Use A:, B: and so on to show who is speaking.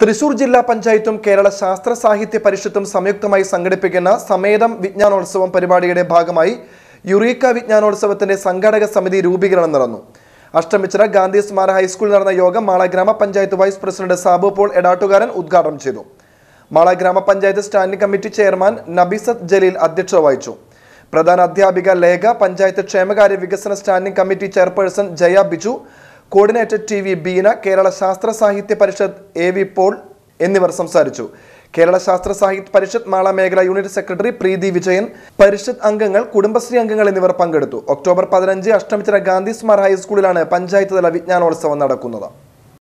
A: തൃശൂർ ജില്ലാ പഞ്ചായത്തും കേരള ശാസ്ത്ര സാഹിത്യ പരിഷത്തും സംയുക്തമായി സംഘടിപ്പിക്കുന്ന സമേതം വിജ്ഞാനോത്സവം പരിപാടിയുടെ ഭാഗമായി യുറീക്ക വിജ്ഞാനോത്സവത്തിന്റെ സംഘാടക സമിതി രൂപീകരണം നടന്നു അഷ്ടമിച്ചിറ ഗാന്ധി സ്മാര ഹൈസ്കൂളിൽ നടന്ന യോഗം Mala grama panchayat vice president Sabu Paul Edattukaran ഉദ്ഘാടനം ചെയ്തു Mala grama panchayat standing committee chairman Nabisath Jaleel അധ്യക്ഷത വഹിച്ചു പ്രധാന അധ്യാപിക ലേഖ പഞ്ചായത്ത് ക്ഷേമകാര്യ വികസന standing committee chairperson Jaya Biju coordinator T V Beena Kerala Sasthra Sahithya Parishad A V Paul എന്നിവർ സംസാരിച്ചു കേരള ശാസ്ത്ര സാഹിത്യ പരിഷത്ത് മാള മേഖല യൂണിറ്റ് സെക്രട്ടറി പ്രീതി വിജയൻ പരിഷത്ത് അംഗങ്ങൾ കുടുംബശ്രീ അംഗങ്ങൾ എന്നിവർ പങ്കെടുത്തു ഒക്ടോബർ പതിനഞ്ച് അഷ്ടമിച്ചിറ ഗാന്ധി സ്മാർ ഹൈസ്കൂളിലാണ് പഞ്ചായത്ത് തല വിജ്ഞാനോത്സവം നടക്കുന്നത്